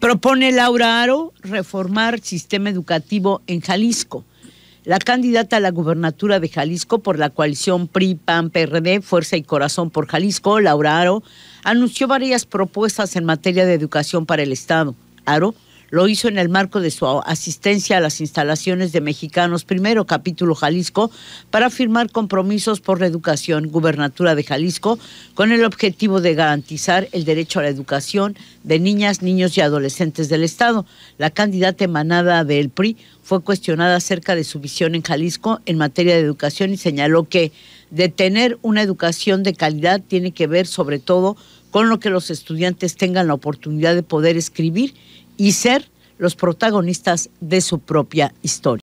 Propone Laura Aro reformar el sistema educativo en Jalisco. La candidata a la gubernatura de Jalisco por la coalición PRI, PAN, PRD, Fuerza y Corazón por Jalisco, Laura Aro, anunció varias propuestas en materia de educación para el Estado. Aro lo hizo en el marco de su asistencia a las instalaciones de Mexicanos Primero, capítulo Jalisco, para firmar compromisos por la educación, gubernatura de Jalisco, con el objetivo de garantizar el derecho a la educación de niñas, niños y adolescentes del Estado. La candidata emanada del PRI fue cuestionada acerca de su visión en Jalisco en materia de educación y señaló que de tener una educación de calidad tiene que ver sobre todo con lo que los estudiantes tengan la oportunidad de poder escribir y ser los protagonistas de su propia historia.